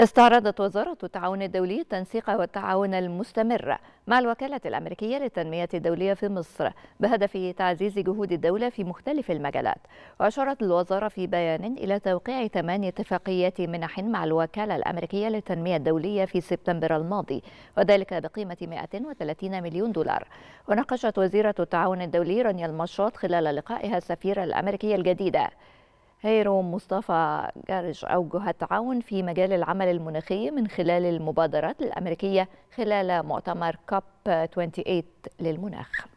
استعرضت وزارة التعاون الدولي التنسيق والتعاون المستمر مع الوكالة الأمريكية للتنمية الدولية في مصر بهدف تعزيز جهود الدولة في مختلف المجالات وأشارت الوزارة في بيان إلى توقيع ثمان اتفاقيات منح مع الوكالة الأمريكية للتنمية الدولية في سبتمبر الماضي وذلك بقيمة 130 مليون دولار وناقشت وزيرة التعاون الدولي رانيا المشاط خلال لقائها السفيرة الأمريكية الجديدة هيرو مصطفى جارج أو جهة تعاون في مجال العمل المناخي من خلال المبادرات الأمريكية خلال مؤتمر كوب 28 للمناخ